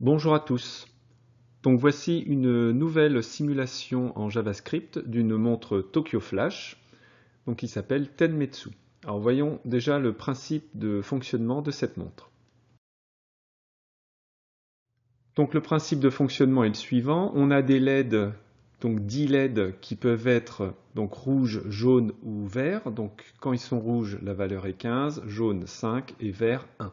Bonjour à tous. Donc voici une nouvelle simulation en JavaScript d'une montre Tokyo Flash donc qui s'appelle Tenmetsu. Alors voyons déjà le principe de fonctionnement de cette montre. Donc le principe de fonctionnement est le suivant, on a des LED donc 10 LED qui peuvent être donc rouge, jaune ou vert. Donc quand ils sont rouges, la valeur est 15, jaune 5 et vert 1.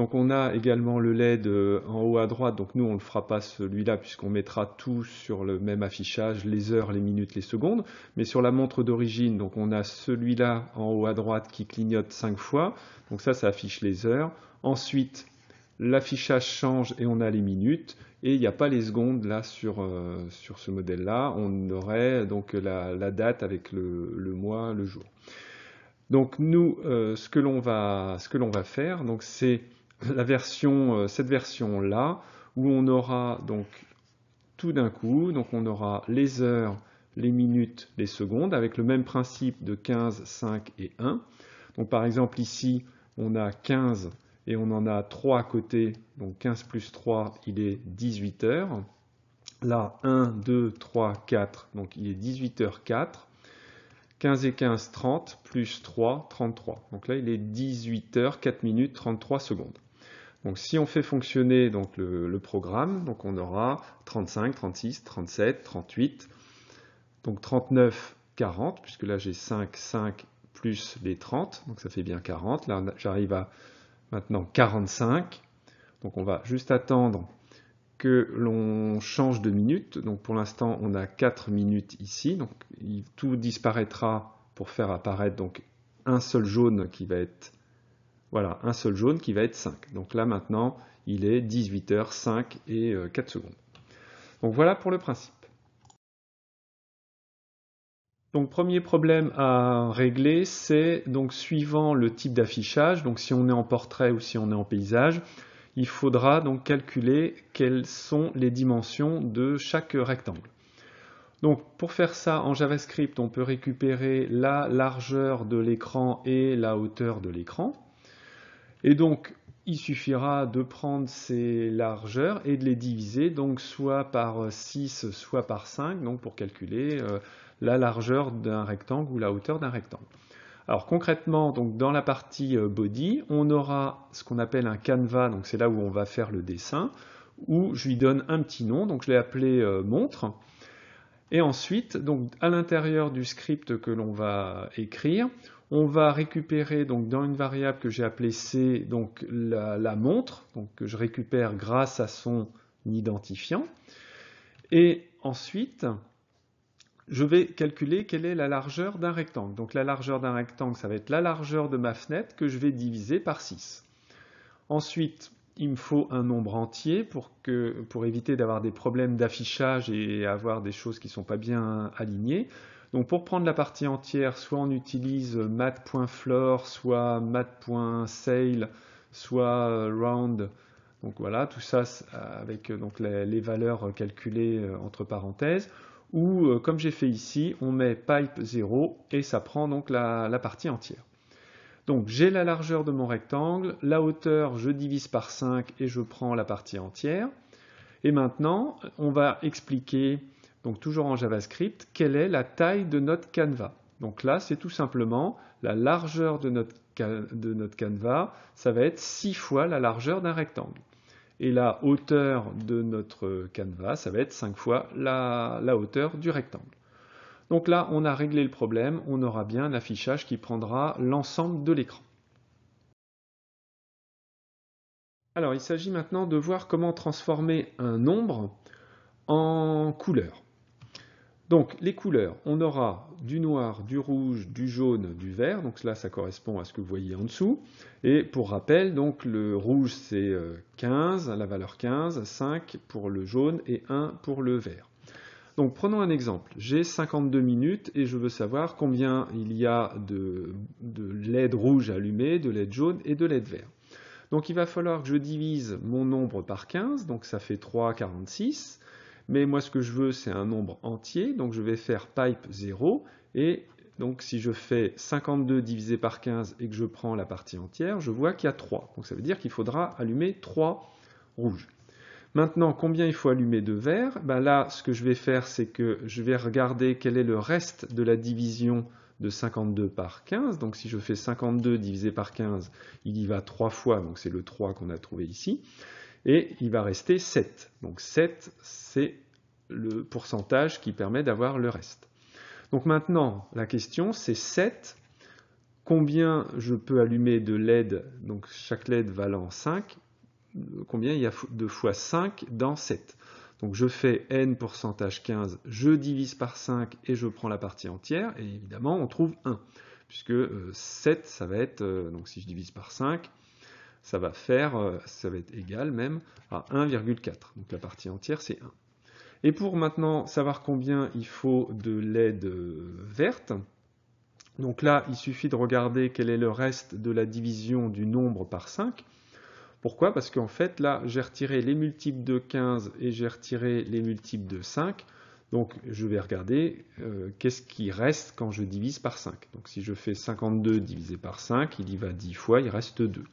Donc on a également le LED euh, en haut à droite, donc nous on ne le fera pas celui-là puisqu'on mettra tout sur le même affichage, les heures, les minutes, les secondes. Mais sur la montre d'origine, donc on a celui-là en haut à droite qui clignote cinq fois, donc ça, ça affiche les heures. Ensuite, l'affichage change et on a les minutes, et il n'y a pas les secondes là sur, euh, ce modèle-là, on aurait donc la, date avec le, mois, le jour. Donc nous, euh, ce que l'on va, va faire, c'est la version, euh, cette version-là, où on aura donc tout d'un coup, donc on aura les heures, les minutes, les secondes, avec le même principe de 15, 5 et 1. Donc par exemple ici, on a 15 et on en a 3 à côté, donc 15 plus 3, il est 18 heures. Là, 1, 2, 3, 4, donc il est 18 h 4. 15 et 15, 30, plus 3, 33. Donc là, il est 18h, 4 minutes, 33 secondes. Donc si on fait fonctionner donc, le, programme, donc on aura 35, 36, 37, 38, donc 39, 40, puisque là j'ai 5, 5 plus les 30, donc ça fait bien 40. Là j'arrive à maintenant 45, donc on va juste attendre que l'on change de minute. Donc pour l'instant on a 4 minutes ici, donc tout disparaîtra pour faire apparaître donc un seul jaune qui va être voilà, un seul jaune qui va être 5. Donc là maintenant, il est 18h05 et 4 euh, secondes. Donc voilà pour le principe. Donc premier problème à régler, c'est donc suivant le type d'affichage, donc si on est en portrait ou si on est en paysage, il faudra donc calculer quelles sont les dimensions de chaque rectangle. Donc pour faire ça en JavaScript, on peut récupérer la largeur de l'écran et la hauteur de l'écran. Et donc, il suffira de prendre ces largeurs et de les diviser, donc soit par 6, soit par 5, donc pour calculer euh, la largeur d'un rectangle ou la hauteur d'un rectangle. Alors concrètement, donc dans la partie euh, body, on aura ce qu'on appelle un canevas, donc c'est là où on va faire le dessin, où je lui donne un petit nom, donc je l'ai appelé euh, montre. Et ensuite, donc à l'intérieur du script que l'on va écrire, on va récupérer donc dans une variable que j'ai appelée C la, montre, donc que je récupère grâce à son identifiant. Et ensuite, je vais calculer quelle est la largeur d'un rectangle. Donc la largeur d'un rectangle, ça va être la largeur de ma fenêtre que je vais diviser par 6. Ensuite, il me faut un nombre entier pour, pour éviter d'avoir des problèmes d'affichage et avoir des choses qui ne sont pas bien alignées. Donc pour prendre la partie entière, soit on utilise mat.floor, soit mat.sale, soit euh, round. Donc voilà, tout ça euh, avec euh, donc, les, valeurs calculées entre parenthèses. Ou comme j'ai fait ici, on met pipe 0 et ça prend donc la, la partie entière. Donc j'ai la largeur de mon rectangle, la hauteur je divise par 5 et je prends la partie entière. Et maintenant, on va expliquer donc toujours en JavaScript, quelle est la taille de notre canevas. Donc là, c'est tout simplement la largeur de notre, de canevas, ça va être 6 fois la largeur d'un rectangle. Et la hauteur de notre canevas, ça va être 5 fois la, la hauteur du rectangle. Donc là, on a réglé le problème, on aura bien un affichage qui prendra l'ensemble de l'écran. Alors, il s'agit maintenant de voir comment transformer un nombre en couleur. Donc les couleurs, on aura du noir, du rouge, du jaune, du vert, donc cela, ça correspond à ce que vous voyez en dessous. Et pour rappel, donc le rouge c'est 15, euh, la valeur 15, 5 pour le jaune et 1 pour le vert. Donc prenons un exemple, j'ai 52 minutes et je veux savoir combien il y a de, de LED rouge allumé, de LED jaune et de LED vert. Donc il va falloir que je divise mon nombre par 15, donc ça fait 3,46 mais moi ce que je veux c'est un nombre entier, donc je vais faire pipe 0, et donc si je fais 52 divisé par 15 et que je prends la partie entière, je vois qu'il y a 3. Donc ça veut dire qu'il faudra allumer 3 rouges. Maintenant, combien il faut allumer de verts ben Là, ce que je vais faire, c'est que je vais regarder quel est le reste de la division de 52 par 15. Donc si je fais 52 divisé par 15, il y va 3 fois, donc c'est le 3 qu'on a trouvé ici et il va rester 7. Donc 7, c'est le pourcentage qui permet d'avoir le reste. Donc maintenant, la question, c'est 7. Combien je peux allumer de LED Donc chaque LED valant 5. Combien il y a de fois 5 dans 7 Donc je fais n pourcentage 15, je divise par 5 et je prends la partie entière. Et évidemment, on trouve 1. Puisque 7, euh, ça va être, euh, donc si je divise par 5, ça va faire, euh, ça va être égal même à 1,4. Donc la partie entière, c'est 1. Et pour maintenant savoir combien il faut de l'aide euh, verte, donc là, il suffit de regarder quel est le reste de la division du nombre par 5. Pourquoi Parce qu'en fait, là, j'ai retiré les multiples de 15 et j'ai retiré les multiples de 5. Donc, je vais regarder euh, qu'est-ce qui reste quand je divise par 5. Donc, si je fais 52 divisé par 5, il y va 10 fois, il reste 2.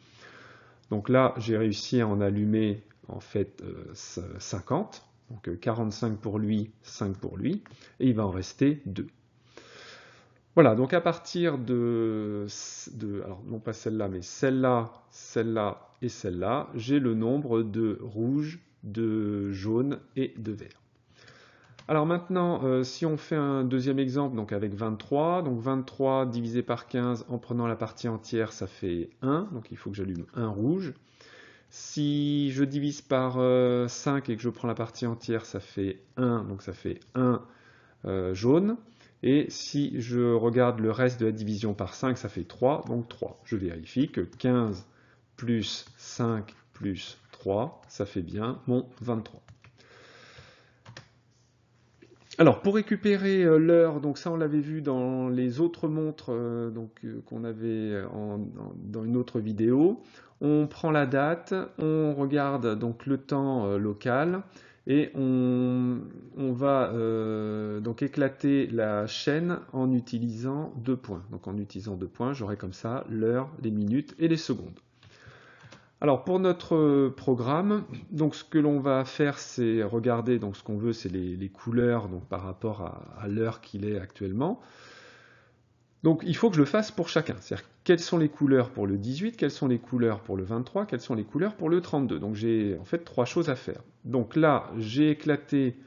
Donc là, j'ai réussi à en allumer en fait 50. Euh, donc 45 euh, pour lui, 5 pour lui, et il va en rester 2. Voilà, donc à partir de, alors non pas celle-là, mais celle-là, celle-là et celle-là, j'ai le nombre de rouges, de jaune et de verts. Alors maintenant, euh, si on fait un deuxième exemple donc avec 23, donc 23 divisé par 15 en prenant la partie entière, ça fait 1, donc il faut que j'allume 1 rouge. Si je divise par 5 euh, et que je prends la partie entière, ça fait 1, donc ça fait 1 euh, jaune. Et si je regarde le reste de la division par 5, ça fait 3, donc 3. Je vérifie que 15 plus 5 plus 3, ça fait bien mon 23. Alors pour récupérer euh, l'heure, donc ça on l'avait vu dans les autres montres euh, donc euh, qu'on avait dans une autre vidéo. On prend la date, on regarde donc le temps local et on, va donc éclater la chaîne en utilisant deux points. Donc en utilisant deux points, j'aurai comme ça l'heure, les minutes et les secondes. Alors pour notre euh, programme, donc ce que l'on va faire, c'est regarder, donc ce qu'on veut, c'est les, couleurs donc par rapport à, l'heure qu'il est actuellement. Donc il faut que je le fasse pour chacun. C'est-à-dire quelles sont les couleurs pour le 18, quelles sont les couleurs pour le 23, quelles sont les couleurs pour le 32. Donc j'ai en fait trois choses à faire. Donc là, j'ai éclaté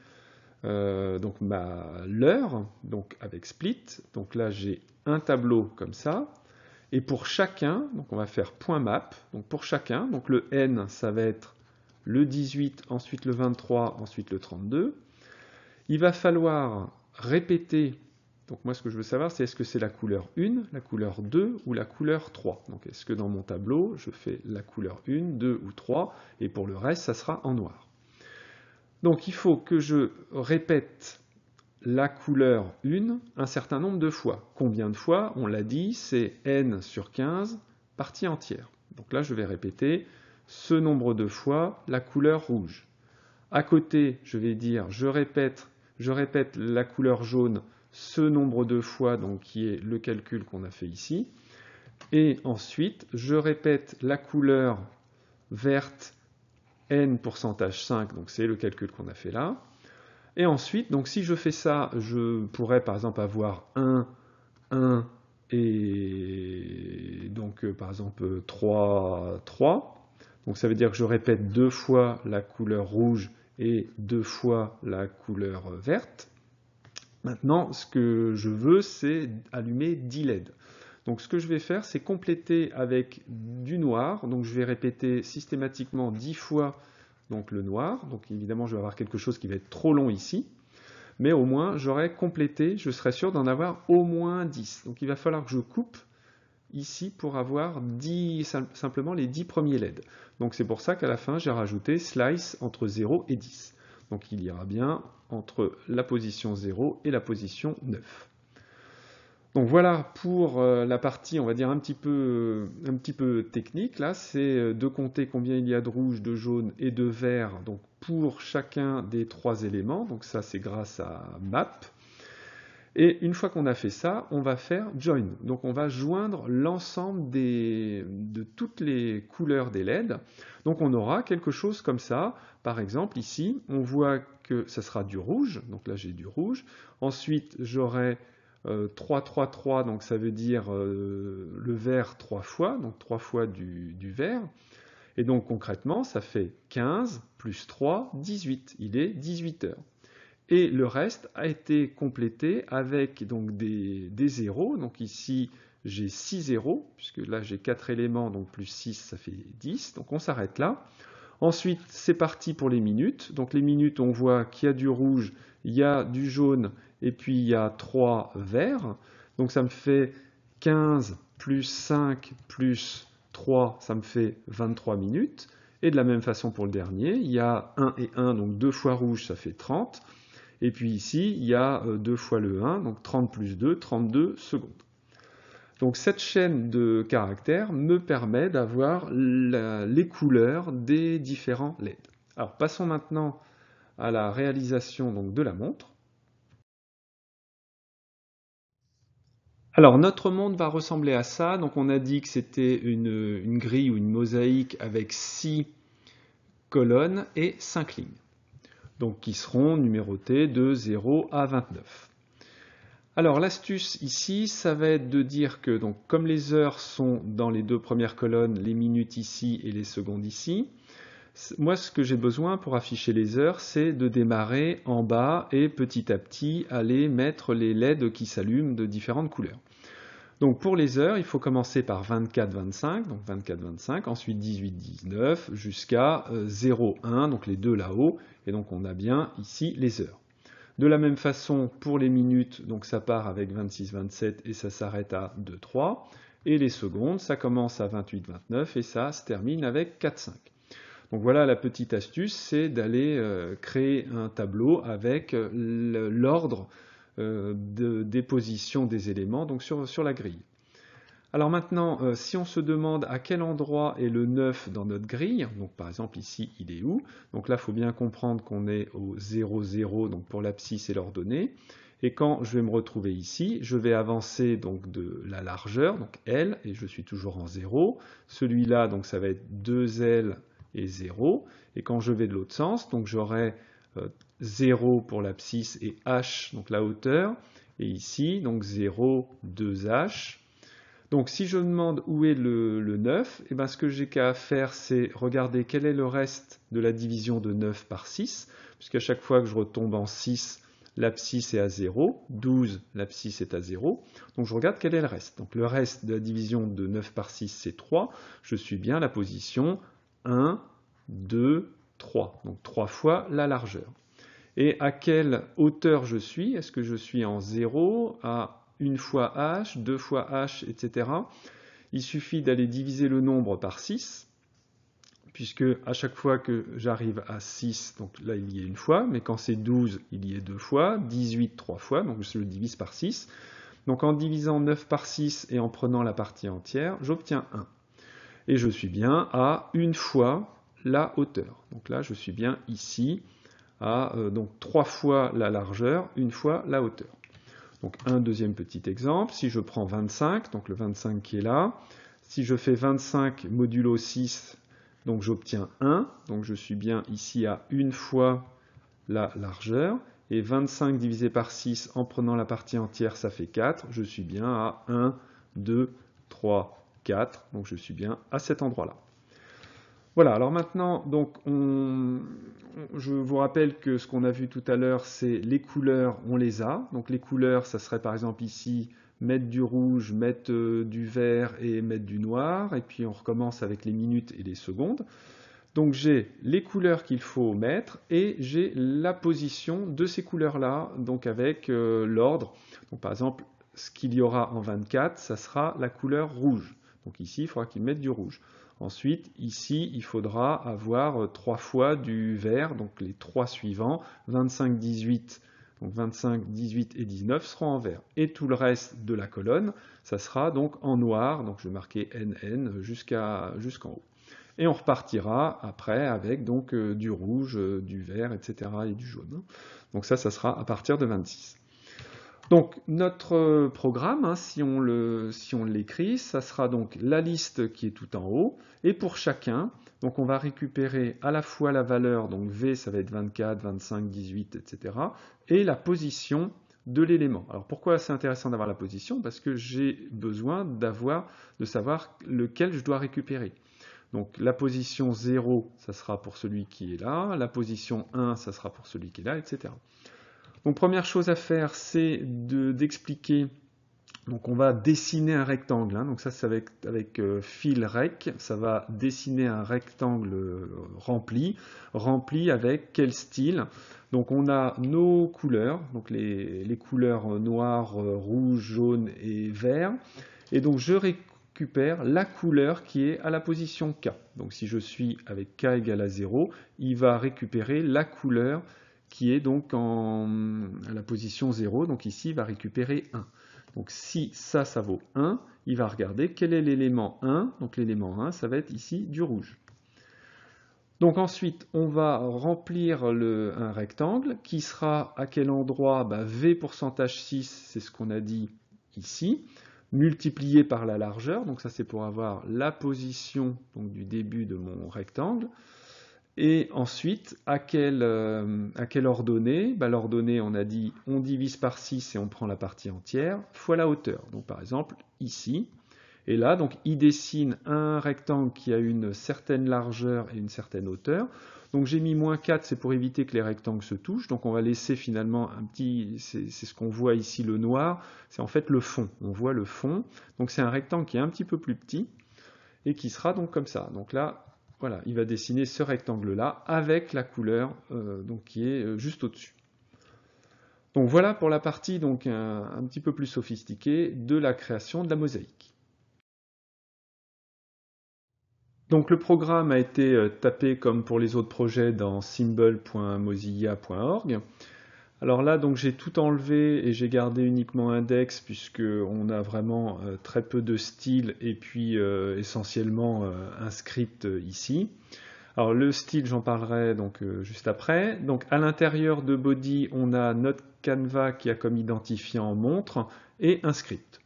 euh, donc ma l'heure donc avec split. Donc là, j'ai un tableau comme ça. Et pour chacun, donc on va faire point .map, donc pour chacun, donc le n ça va être le 18, ensuite le 23, ensuite le 32. Il va falloir répéter, donc moi ce que je veux savoir c'est est-ce que c'est la couleur 1, la couleur 2 ou la couleur 3. Donc est-ce que dans mon tableau je fais la couleur 1, 2 ou 3 et pour le reste ça sera en noir. Donc il faut que je répète la couleur 1 un certain nombre de fois. Combien de fois On l'a dit, c'est n sur 15, partie entière. Donc là, je vais répéter ce nombre de fois la couleur rouge. À côté, je vais dire, je répète, je répète la couleur jaune ce nombre de fois, donc qui est le calcul qu'on a fait ici. Et ensuite, je répète la couleur verte n pourcentage 5, donc c'est le calcul qu'on a fait là. Et ensuite, donc si je fais ça, je pourrais par exemple avoir 1, 1 et donc euh, par exemple 3, 3. Donc ça veut dire que je répète deux fois la couleur rouge et deux fois la couleur verte. Maintenant, ce que je veux, c'est allumer 10 LED. Donc ce que je vais faire, c'est compléter avec du noir. Donc je vais répéter systématiquement 10 fois donc le noir. Donc évidemment, je vais avoir quelque chose qui va être trop long ici. Mais au moins, j'aurai complété, je serai sûr d'en avoir au moins 10. Donc il va falloir que je coupe ici pour avoir simplement les 10 premiers LED. Donc c'est pour ça qu'à la fin, j'ai rajouté slice entre 0 et 10. Donc il ira bien entre la position 0 et la position 9. Donc voilà pour euh, la partie, on va dire, un petit peu, euh, technique. Là, c'est euh, de compter combien il y a de rouge, de jaune et de vert donc pour chacun des trois éléments. Donc ça, c'est grâce à map. Et une fois qu'on a fait ça, on va faire join. Donc on va joindre l'ensemble de toutes les couleurs des LED. Donc on aura quelque chose comme ça. Par exemple, ici, on voit que ça sera du rouge. Donc là, j'ai du rouge. Ensuite, j'aurai 3-3-3, euh, donc ça veut dire euh, le vert 3 fois, donc 3 fois du, vert. Et donc concrètement, ça fait 15 plus 3, 18. Il est 18 heures. Et le reste a été complété avec donc des, des zéros. Donc ici, j'ai 6 zéros, puisque là j'ai 4 éléments, donc plus 6, ça fait 10. Donc on s'arrête là. Ensuite, c'est parti pour les minutes. Donc les minutes, on voit qu'il y a du rouge, il y a du jaune, et puis il y a 3 verts, donc ça me fait 15 plus 5 plus 3, ça me fait 23 minutes, et de la même façon pour le dernier, il y a 1 et 1, donc 2 fois rouge, ça fait 30, et puis ici, il y a 2 euh, fois le 1, donc 30 plus 2, 32 secondes. Donc cette chaîne de caractères me permet d'avoir les couleurs des différents LED. Alors passons maintenant à la réalisation de la montre. Alors notre monde va ressembler à ça. Donc on a dit que c'était une, grille ou une mosaïque avec six colonnes et cinq lignes. Donc qui seront numérotées de 0 à 29. Alors l'astuce ici, ça va être de dire que comme les heures sont dans les deux premières colonnes, les minutes ici et les secondes ici, moi, ce que j'ai besoin pour afficher les heures, c'est de démarrer en bas et petit à petit aller mettre les LED qui s'allument de différentes couleurs. Donc pour les heures, il faut commencer par 24-25, donc 24-25, ensuite 18-19 jusqu'à 0-1, euh, donc les deux là-haut, et donc on a bien ici les heures. De la même façon pour les minutes, donc ça part avec 26-27 et ça s'arrête à 2-3, et les secondes, ça commence à 28-29 et ça se termine avec 4-5. Donc voilà la petite astuce, c'est d'aller euh, créer un tableau avec euh, l'ordre euh, de, des positions des éléments donc sur, la grille. Alors maintenant, si on se demande à quel endroit est le 9 dans notre grille, donc par exemple ici, il est où Donc là, il faut bien comprendre qu'on est au 0, 0, donc pour l'abscisse et l'ordonnée. Et quand je vais me retrouver ici, je vais avancer donc de la largeur, donc L, et je suis toujours en 0. Celui-là, donc ça va être 2L et 0. Et quand je vais de l'autre sens, donc j'aurai 0 euh, pour l'abscisse et h, donc la hauteur. Et ici, donc 0, 2h. Donc si je demande où est le, 9, et bien ce que j'ai qu'à faire, c'est regarder quel est le reste de la division de 9 par 6, puisqu'à chaque fois que je retombe en 6, l'abscisse est à 0, 12, l'abscisse est à 0, donc je regarde quel est le reste. Donc le reste de la division de 9 par 6, c'est 3, je suis bien la position 1, 2, 3. Donc 3 fois la largeur. Et à quelle hauteur je suis Est-ce que je suis en 0, à 1 fois h, 2 fois h, etc. Il suffit d'aller diviser le nombre par 6, puisque à chaque fois que j'arrive à 6, donc là il y est une fois, mais quand c'est 12, il y est deux fois, 18, trois fois, donc je le divise par 6. Donc en divisant 9 par 6 et en prenant la partie entière, j'obtiens 1 et je suis bien à une fois la hauteur. Donc là, je suis bien ici à euh, donc trois fois la largeur, une fois la hauteur. Donc un deuxième petit exemple, si je prends 25, donc le 25 qui est là, si je fais 25 modulo 6, donc j'obtiens 1, donc je suis bien ici à une fois la largeur, et 25 divisé par 6 en prenant la partie entière, ça fait 4, je suis bien à 1, 2, 3, 4, donc je suis bien à cet endroit-là. Voilà, alors maintenant, donc je vous rappelle que ce qu'on a vu tout à l'heure, c'est les couleurs, on les a. Donc les couleurs, ça serait par exemple ici, mettre du rouge, mettre euh, du vert et mettre du noir. Et puis on recommence avec les minutes et les secondes. Donc j'ai les couleurs qu'il faut mettre et j'ai la position de ces couleurs-là, donc avec euh, l'ordre. par exemple, ce qu'il y aura en 24, ça sera la couleur rouge. Donc ici, il faudra qu'ils mettent du rouge. Ensuite, ici, il faudra avoir euh, trois fois du vert, donc les trois suivants, 25, 18, donc 25, 18 et 19 seront en vert. Et tout le reste de la colonne, ça sera donc en noir, donc je vais marquer NN jusqu'en haut. Et on repartira après avec donc euh, du rouge, euh, du vert, etc. et du jaune. Hein. Donc ça, ça sera à partir de 26. Donc notre euh, programme, hein, si on l'écrit, ça sera donc la liste qui est tout en haut, et pour chacun, donc on va récupérer à la fois la valeur, donc V ça va être 24, 25, 18, etc. Et la position de l'élément. Alors pourquoi c'est intéressant d'avoir la position Parce que j'ai besoin de savoir lequel je dois récupérer. Donc la position 0, ça sera pour celui qui est là, la position 1, ça sera pour celui qui est là, etc. Donc première chose à faire, c'est d'expliquer. donc on va dessiner un rectangle. Hein. Donc ça, c'est avec, euh, fil rec. Ça va dessiner un rectangle euh, rempli. Rempli avec quel style Donc on a nos couleurs. Donc les, couleurs euh, noires, rouge, jaune et vert. Et donc je récupère la couleur qui est à la position K. Donc si je suis avec K égale à 0, il va récupérer la couleur qui est donc en, à la position 0, donc ici il va récupérer 1. Donc si ça, ça vaut 1, il va regarder quel est l'élément 1, donc l'élément 1, ça va être ici du rouge. Donc ensuite, on va remplir le, un rectangle qui sera à quel endroit bah, V pourcentage 6, c'est ce qu'on a dit ici, multiplié par la largeur, donc ça c'est pour avoir la position donc, du début de mon rectangle, et ensuite, à quelle, euh, à quelle ordonnée bah, L'ordonnée, on a dit, on divise par 6 et on prend la partie entière, fois la hauteur. Donc par exemple, ici. Et là, donc, il dessine un rectangle qui a une certaine largeur et une certaine hauteur. Donc j'ai mis moins 4, c'est pour éviter que les rectangles se touchent. Donc on va laisser finalement un petit... C'est ce qu'on voit ici, le noir. C'est en fait le fond. On voit le fond. Donc c'est un rectangle qui est un petit peu plus petit et qui sera donc comme ça. Donc là, voilà, il va dessiner ce rectangle-là avec la couleur euh, qui est euh, juste au-dessus. Donc voilà pour la partie donc, un, un petit peu plus sophistiquée de la création de la mosaïque. Donc le programme a été euh, tapé comme pour les autres projets dans symbol.mozilla.org. Alors là, donc j'ai tout enlevé et j'ai gardé uniquement index puisque on a vraiment euh, très peu de style et puis euh, essentiellement euh, un script ici. Alors le style, j'en parlerai donc juste après. Donc à l'intérieur de body, on a notre canva qui a comme identifiant montre et un script.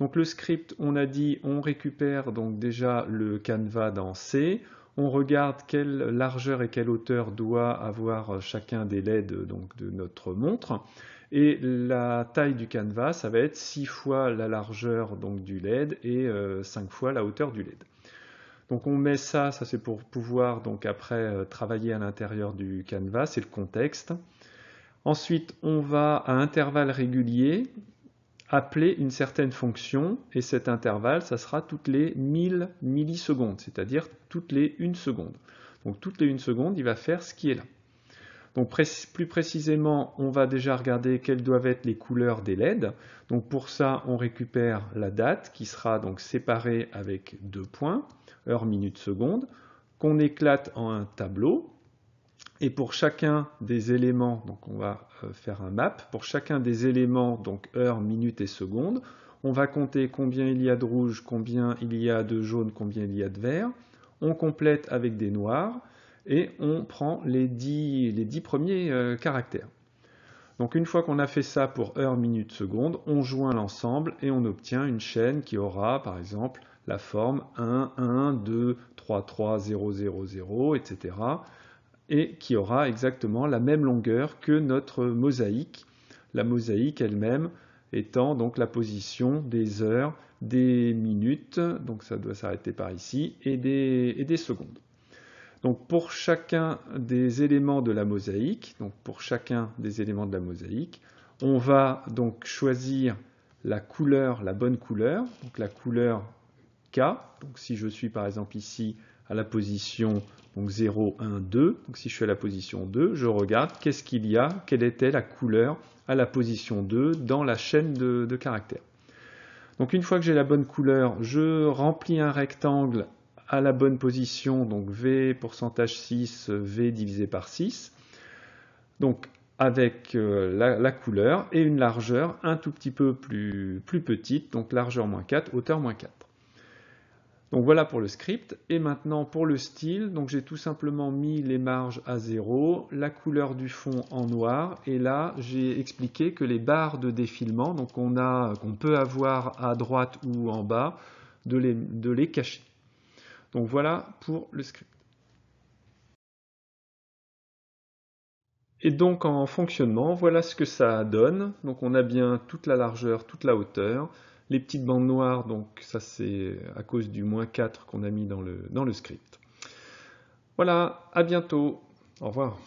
Donc le script, on a dit, on récupère donc déjà le canva dans C on regarde quelle largeur et quelle hauteur doit avoir chacun des LED donc, de notre montre. Et la taille du canevas, ça va être 6 fois la largeur donc, du LED et 5 euh, fois la hauteur du LED. Donc on met ça, ça c'est pour pouvoir donc après euh, travailler à l'intérieur du canevas, c'est le contexte. Ensuite, on va à intervalles réguliers appeler une certaine fonction et cet intervalle, ça sera toutes les 1000 millisecondes, c'est-à-dire toutes les 1 seconde. Donc toutes les 1 seconde, il va faire ce qui est là. Donc plus précisément, on va déjà regarder quelles doivent être les couleurs des LED. Donc pour ça, on récupère la date qui sera donc séparée avec deux points, heure, minute, seconde, qu'on éclate en un tableau et pour chacun des éléments, donc on va euh, faire un map, pour chacun des éléments, donc heure, minute et seconde, on va compter combien il y a de rouge, combien il y a de jaune, combien il y a de vert. On complète avec des noirs et on prend les dix premiers euh, caractères. Donc une fois qu'on a fait ça pour heure, minute, seconde, on joint l'ensemble et on obtient une chaîne qui aura par exemple la forme 1, 1, 2, 3, 3, 0, 0, 0, etc et qui aura exactement la même longueur que notre mosaïque, la mosaïque elle-même étant donc la position des heures, des minutes, donc ça doit s'arrêter par ici, et des, et des secondes. Donc pour chacun des éléments de la mosaïque, donc pour chacun des éléments de la mosaïque, on va donc choisir la couleur, la bonne couleur, donc la couleur K. Donc si je suis par exemple ici à la position donc 0, 1, 2. Donc si je suis à la position 2, je regarde qu'est-ce qu'il y a, quelle était la couleur à la position 2 dans la chaîne de, caractères. Donc une fois que j'ai la bonne couleur, je remplis un rectangle à la bonne position, donc V pourcentage 6, V divisé par 6. Donc avec euh, la, couleur et une largeur un tout petit peu plus, plus petite, donc largeur moins 4, hauteur moins 4. Donc voilà pour le script. Et maintenant pour le style, donc j'ai tout simplement mis les marges à zéro, la couleur du fond en noir, et là j'ai expliqué que les barres de défilement, donc qu'on peut avoir à droite ou en bas, de les, de les cacher. Donc voilà pour le script. Et donc en fonctionnement, voilà ce que ça donne. Donc on a bien toute la largeur, toute la hauteur. Les petites bandes noires, donc ça c'est à cause du moins 4 qu'on a mis dans le, dans le script. Voilà, à bientôt. Au revoir.